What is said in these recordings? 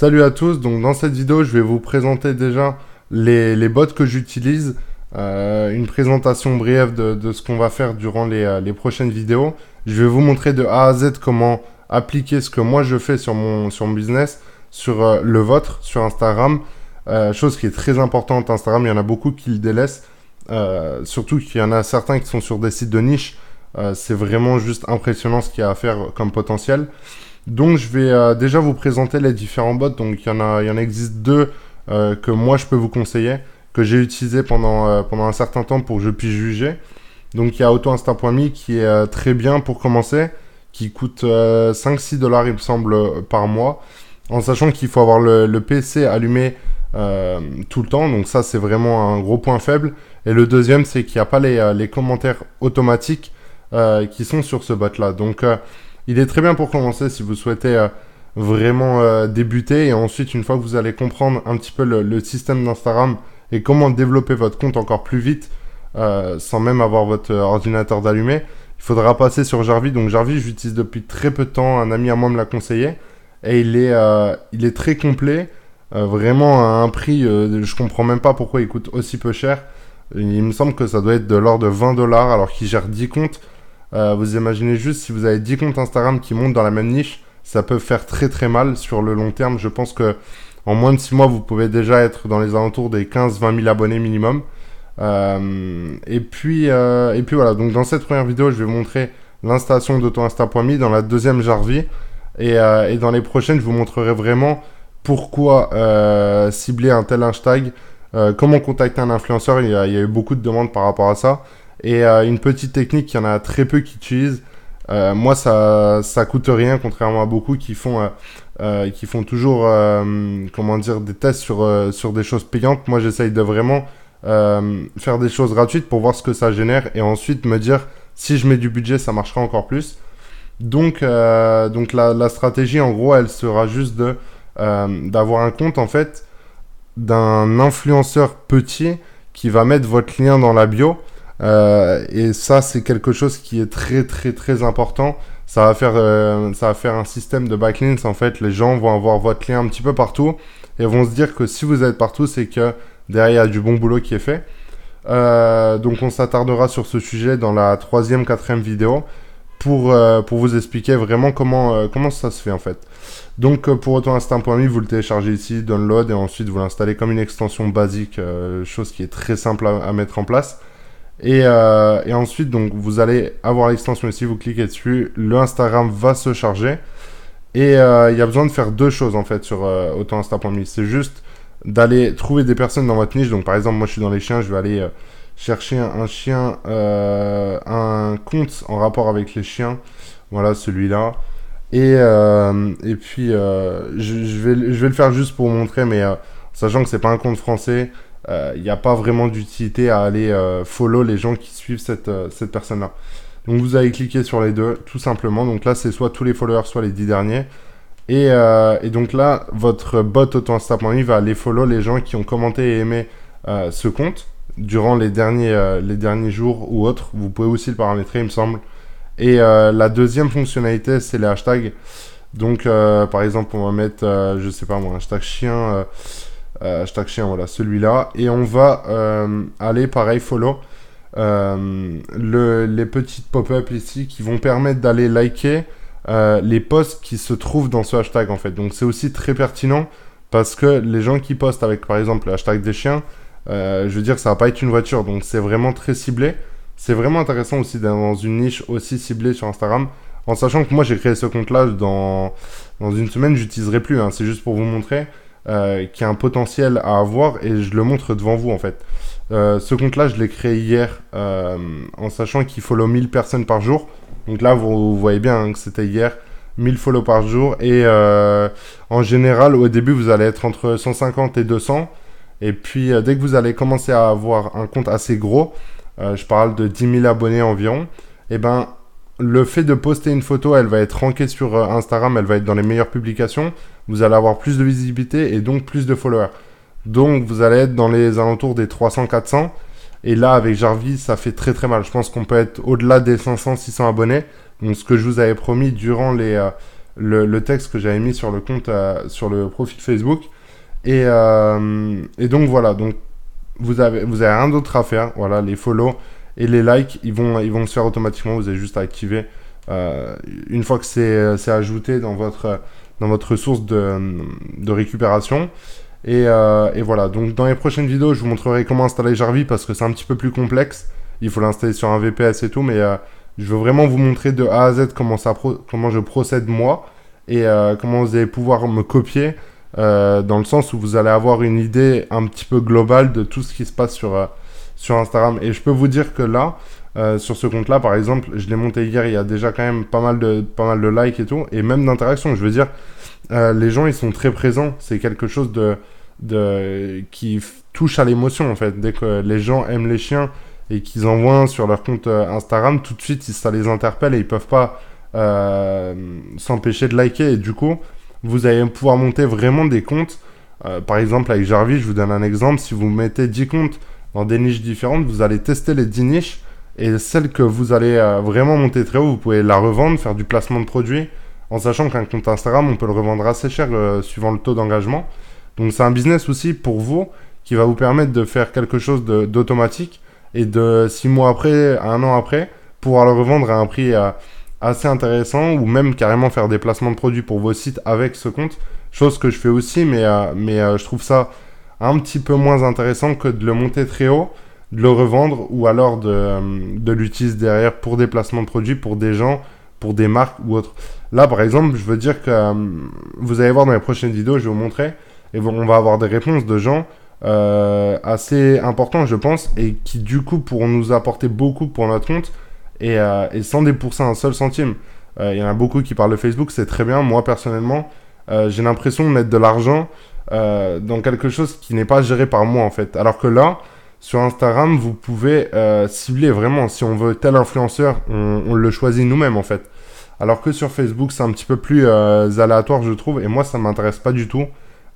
Salut à tous, donc dans cette vidéo je vais vous présenter déjà les, les bots que j'utilise, euh, une présentation brève de, ce qu'on va faire durant euh, les, prochaines vidéos. Je vais vous montrer de A à Z comment appliquer ce que moi je fais sur mon, mon business, sur euh, le vôtre, sur Instagram. chose qui est très importante, Instagram, il y en a beaucoup qui le délaissent, surtout qu'il y en a certains qui sont sur des sites de niche. c'est vraiment juste impressionnant ce qu'il y a à faire comme potentiel. Donc je vais euh, déjà vous présenter les différents bots. Donc il y en, a, il en existe deux euh, que moi je peux vous conseiller, que j'ai utilisé pendant, euh, pendant un certain temps pour que je puisse juger. Donc il y a Me qui est très bien pour commencer, qui coûte 5-6 dollars il me semble par mois, en sachant qu'il faut avoir le, PC allumé tout le temps. Donc ça c'est vraiment un gros point faible. Et le deuxième c'est qu'il n'y a pas les, les commentaires automatiques qui sont sur ce bot là. Donc il est très bien pour commencer si vous souhaitez euh, vraiment euh, débuter et ensuite une fois que vous allez comprendre un petit peu le, système d'Instagram et comment développer votre compte encore plus vite euh, sans même avoir votre ordinateur d'allumé, il faudra passer sur Jarvis. Donc Jarvis, j'utilise depuis très peu de temps, un ami à moi me l'a conseillé et il est, il est très complet. vraiment à un prix, je je comprends même pas pourquoi il coûte aussi peu cher. Il me semble que ça doit être de l'ordre de 20 dollars alors qu'il gère 10 comptes. Euh, vous imaginez juste si vous avez 10 comptes Instagram qui montent dans la même niche, ça peut faire très très mal sur le long terme. Je pense que en moins de 6 mois, vous pouvez déjà être dans les alentours des 15-20 000 abonnés minimum. Euh, et, puis, euh, puis voilà, donc dans cette première vidéo, je vais vous montrer l'installation d'auto-insta.me. Dans la deuxième, jarvis. Et, dans les prochaines, je vous montrerai vraiment pourquoi cibler un tel hashtag, comment contacter un influenceur. il y a eu beaucoup de demandes par rapport à ça. Et euh, une petite technique qu'il y en a très peu qui utilisent. Euh, moi, ça, ça coûte rien, contrairement à beaucoup qui font, euh, qui font toujours, comment dire, des tests sur, sur des choses payantes. Moi, j'essaye de vraiment faire des choses gratuites pour voir ce que ça génère et ensuite me dire si je mets du budget, ça marchera encore plus. Donc, donc la, stratégie, en gros, elle sera juste de d'avoir un compte en fait d'un influenceur petit qui va mettre votre lien dans la bio euh, et ça, c'est quelque chose qui est très, très, très important. Ça va faire, euh, ça va faire un système de backlinks. En fait, les gens vont avoir votre lien un petit peu partout et vont se dire que si vous êtes partout, c'est que derrière, il y a du bon boulot qui est fait. Euh, donc, on s'attardera sur ce sujet dans la troisième, quatrième vidéo pour, pour vous expliquer vraiment comment, comment ça se fait en fait. Donc pour autant, instant.me, vous le téléchargez ici, download, et ensuite vous l'installez comme une extension basique, chose qui est très simple à mettre en place. Euh, et, ensuite, donc, vous allez avoir l'extension si vous cliquez dessus, le Instagram va se charger. Et euh, il y a besoin de faire deux choses en fait sur euh, AutoInsta.me. C'est juste d'aller trouver des personnes dans votre niche. Donc par exemple, moi je suis dans les chiens, je vais aller euh, chercher un, chien, un compte en rapport avec les chiens. Voilà celui-là. Et, et puis je, vais, je vais le faire juste pour vous montrer, mais sachant que c'est pas un compte français, il euh, n'y a pas vraiment d'utilité à aller euh, follow les gens qui suivent cette, euh, cette personne-là. Donc vous allez cliquer sur les deux, tout simplement. Donc là, c'est soit tous les followers, soit les 10 derniers. Et, et donc là, votre bot auto va aller follow les gens qui ont commenté et aimé ce compte durant les derniers, les derniers jours ou autres. Vous pouvez aussi le paramétrer, il me semble. Et la deuxième fonctionnalité, c'est les hashtags. Donc par exemple, on va mettre, je sais pas moi, hashtag chien, euh, hashtag chien, voilà, celui-là. Et on va euh, aller, pareil, follow. Euh, les petites pop-up ici qui vont permettre d'aller liker les posts qui se trouvent dans ce hashtag en fait. Donc c'est aussi très pertinent parce que les gens qui postent avec par exemple le hashtag des chiens, je veux dire, ça va pas être une voiture, donc c'est vraiment très ciblé. C'est vraiment intéressant aussi d'être dans une niche aussi ciblée sur Instagram, en sachant que moi j'ai créé ce compte-là dans, dans une semaine, j'utiliserai plus, hein. c'est juste pour vous montrer. Euh, qui a un potentiel à avoir et je le montre devant vous en fait. Euh, ce compte-là, je l'ai créé hier euh, en sachant qu'il follow 1000 personnes par jour. Donc là, vous, voyez bien hein, que c'était hier, 1000 follow par jour. Et en général, au début, vous allez être entre 150 et 200. Et puis, dès que vous allez commencer à avoir un compte assez gros, je parle de 10 000 abonnés environ, et eh ben le fait de poster une photo, elle va être rankée sur euh, Instagram, elle va être dans les meilleures publications. Vous allez avoir plus de visibilité et donc plus de followers. Donc vous allez être dans les alentours des 300-400. Et là, avec Jarvis, ça fait très très mal. Je pense qu'on peut être au-delà des 500-600 abonnés. Donc ce que je vous avais promis durant les, euh, le, texte que j'avais mis sur le compte, euh, sur le profil Facebook. Et, donc voilà, donc vous avez, vous avez rien d'autre à faire. Voilà, les follow. Et les likes, ils vont, ils vont se faire automatiquement. Vous avez juste à activer. Euh, une fois que euh, c'est ajouté dans votre, dans votre source de, de récupération. Et, euh, et, voilà, donc dans les prochaines vidéos, je vous montrerai comment installer Jarvis parce que c'est un petit peu plus complexe. Il faut l'installer sur un VPS et tout, mais je veux vraiment vous montrer de A à Z comment, ça comment je procède moi et comment vous allez pouvoir me copier dans le sens où vous allez avoir une idée un petit peu globale de tout ce qui se passe sur, sur Instagram. Et je peux vous dire que là, euh, sur ce compte-là, par exemple, je l'ai monté hier, il y a déjà quand même pas mal de, pas mal de likes et tout, et même d'interactions. Je veux dire, euh, les gens, ils sont très présents. C'est quelque chose de, de qui touche à l'émotion, en fait. Dès que les gens aiment les chiens et qu'ils envoient sur leur compte euh, Instagram, tout de suite, ça les interpelle et ils peuvent pas s'empêcher de liker. Et du coup, vous allez pouvoir monter vraiment des comptes. par exemple, avec Jarvis, je vous donne un exemple. Si vous mettez 10 comptes dans des niches différentes. Vous allez tester les 10 niches et celle que vous allez euh, vraiment monter très haut, vous pouvez la revendre, faire du placement de produits en sachant qu'un compte Instagram, on peut le revendre assez cher euh, suivant le taux d'engagement. Donc c'est un business aussi pour vous qui va vous permettre de faire quelque chose d'automatique et de 6 mois après, un an après, pouvoir le revendre à un prix euh, assez intéressant ou même carrément faire des placements de produits pour vos sites avec ce compte. Chose que je fais aussi, mais, mais je trouve ça un petit peu moins intéressant que de le monter très haut, de le revendre ou alors de, euh, l'utiliser derrière pour des placements de produits, pour des gens, pour des marques ou autre. Là, par exemple, je veux dire que euh, vous allez voir dans les prochaines vidéos, je vais vous montrer et on va avoir des réponses de gens euh, assez importants, je pense, et qui du coup pourront nous apporter beaucoup pour notre compte et, et sans un seul centime. Il y en a beaucoup qui parlent de Facebook, c'est très bien. Moi, personnellement, j'ai l'impression de mettre de l'argent euh, dans quelque chose qui n'est pas géré par moi en fait. Alors que là, sur Instagram, vous pouvez euh, cibler vraiment. Si on veut tel influenceur, on, on le choisit nous-mêmes en fait. Alors que sur Facebook, c'est un petit peu plus euh, aléatoire, je trouve. Et moi, ça m'intéresse pas du tout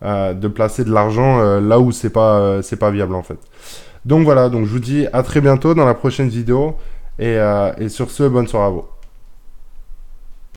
euh, de placer de l'argent là où c'est pas c'est pas viable en fait. Donc voilà. Donc je vous dis à très bientôt dans la prochaine vidéo. Et, et sur ce, bonne soirée à vous.